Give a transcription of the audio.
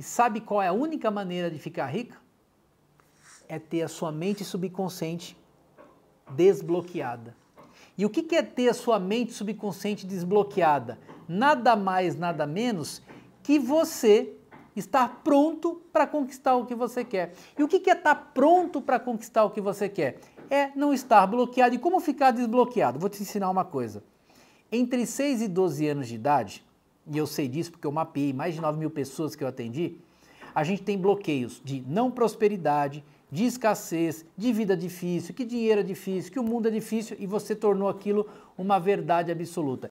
E sabe qual é a única maneira de ficar rica? É ter a sua mente subconsciente desbloqueada. E o que é ter a sua mente subconsciente desbloqueada? Nada mais, nada menos que você estar pronto para conquistar o que você quer. E o que é estar tá pronto para conquistar o que você quer? É não estar bloqueado. E como ficar desbloqueado? Vou te ensinar uma coisa. Entre 6 e 12 anos de idade, e eu sei disso porque eu mapeei mais de 9 mil pessoas que eu atendi, a gente tem bloqueios de não prosperidade, de escassez, de vida difícil, que dinheiro é difícil, que o mundo é difícil e você tornou aquilo uma verdade absoluta.